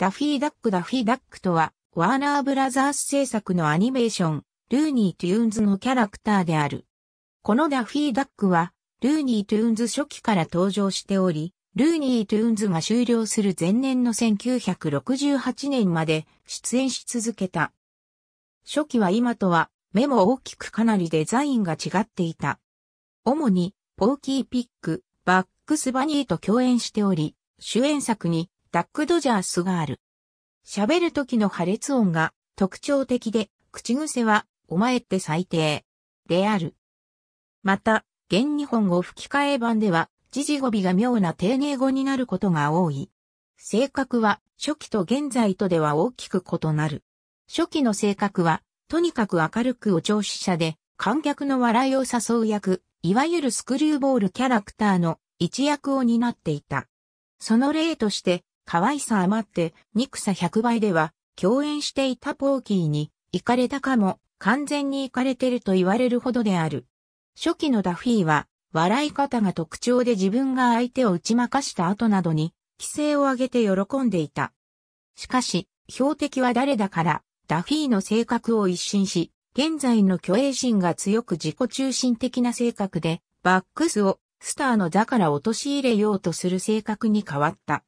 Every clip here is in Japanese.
ダフィーダックダフィーダックとは、ワーナーブラザース制作のアニメーション、ルーニー・トゥーンズのキャラクターである。このダフィーダックは、ルーニー・トゥーンズ初期から登場しており、ルーニー・トゥーンズが終了する前年の1968年まで出演し続けた。初期は今とは、目も大きくかなりデザインが違っていた。主に、ポーキー・ピック、バックス・バニーと共演しており、主演作に、ダックドジャースがある。喋る時の破裂音が特徴的で、口癖は、お前って最低。である。また、現日本語吹き替え版では、時事語尾が妙な丁寧語になることが多い。性格は、初期と現在とでは大きく異なる。初期の性格は、とにかく明るくお調子者で、観客の笑いを誘う役、いわゆるスクリューボールキャラクターの一役を担っていた。その例として、可愛さ余って憎さ100倍では共演していたポーキーに行かれたかも完全に行かれてると言われるほどである。初期のダフィーは笑い方が特徴で自分が相手を打ち負かした後などに規制を上げて喜んでいた。しかし、標的は誰だからダフィーの性格を一新し、現在の虚栄心が強く自己中心的な性格で、バックスをスターの座から陥れようとする性格に変わった。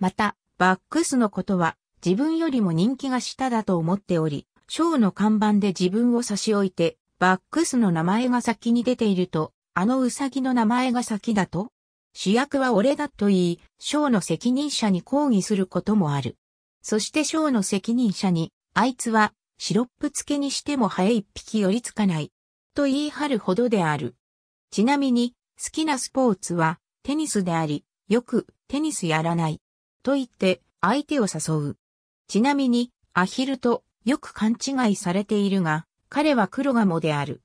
また、バックスのことは自分よりも人気が下だと思っており、ショーの看板で自分を差し置いて、バックスの名前が先に出ていると、あのウサギの名前が先だと主役は俺だと言い、ショーの責任者に抗議することもある。そしてショーの責任者に、あいつは、シロップ付けにしても早い。一匹寄りつかない。と言い張るほどである。ちなみに、好きなスポーツは、テニスであり、よく、テニスやらない。と言って相手を誘う。ちなみに、アヒルとよく勘違いされているが、彼は黒ガモである。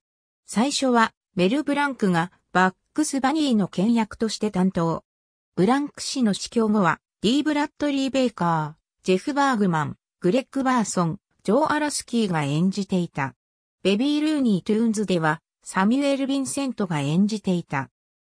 最初は、メル・ブランクがバックス・バニーの倹約として担当。ブランク氏の死去後は、ー・ブラッドリー・ベイカー、ジェフ・バーグマン、グレッグ・バーソン、ジョー・アラスキーが演じていた。ベビー・ルーニー・トゥーンズでは、サミュエル・ヴィンセントが演じていた。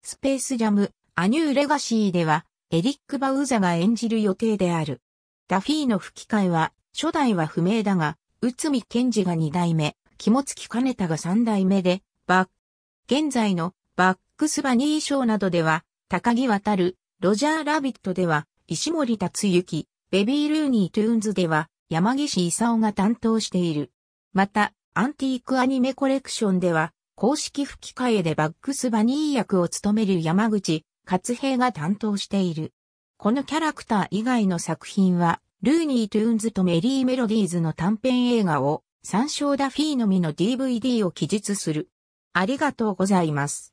スペース・ジャム、アニュー・レガシーでは、エリック・バウザが演じる予定である。ダフィーの吹き替えは、初代は不明だが、内海賢治が二代目、肝付兼太が三代目で、バック、現在のバックスバニー賞などでは、高木渡る、ロジャー・ラビットでは、石森達之、ベビー・ルーニー・トゥーンズでは、山岸勲が担当している。また、アンティークアニメコレクションでは、公式吹き替えでバックスバニー役を務める山口勝平が担当している。このキャラクター以外の作品は、ルーニー・トゥーンズとメリー・メロディーズの短編映画を、参照ダフィーのみの DVD を記述する。ありがとうございます。